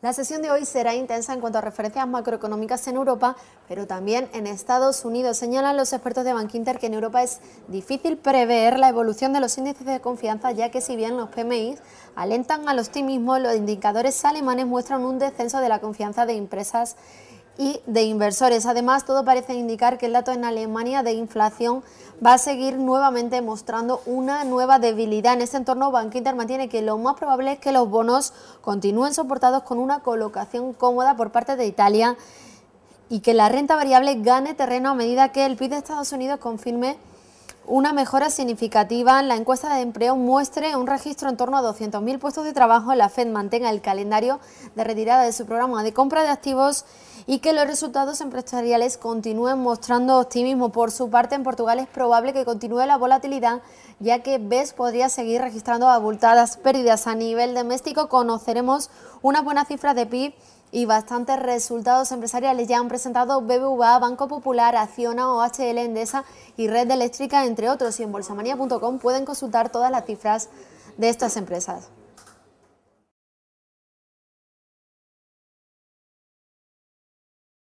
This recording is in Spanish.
La sesión de hoy será intensa en cuanto a referencias macroeconómicas en Europa, pero también en Estados Unidos. Señalan los expertos de Bankinter que en Europa es difícil prever la evolución de los índices de confianza, ya que si bien los PMI alentan al optimismo, los indicadores alemanes muestran un descenso de la confianza de empresas y de inversores. Además, todo parece indicar que el dato en Alemania de inflación va a seguir nuevamente mostrando una nueva debilidad. En este entorno, Bank Inter mantiene que lo más probable es que los bonos continúen soportados con una colocación cómoda por parte de Italia y que la renta variable gane terreno a medida que el PIB de Estados Unidos confirme una mejora significativa en la encuesta de empleo muestre un registro en torno a 200.000 puestos de trabajo, la Fed mantenga el calendario de retirada de su programa de compra de activos y que los resultados empresariales continúen mostrando optimismo. Por su parte, en Portugal es probable que continúe la volatilidad, ya que BES podría seguir registrando abultadas pérdidas. A nivel doméstico conoceremos una buena cifra de PIB y bastantes resultados empresariales ya han presentado BBVA, Banco Popular, Acciona, OHL, Endesa y Red Eléctrica, entre otros. Y en bolsamania.com pueden consultar todas las cifras de estas empresas.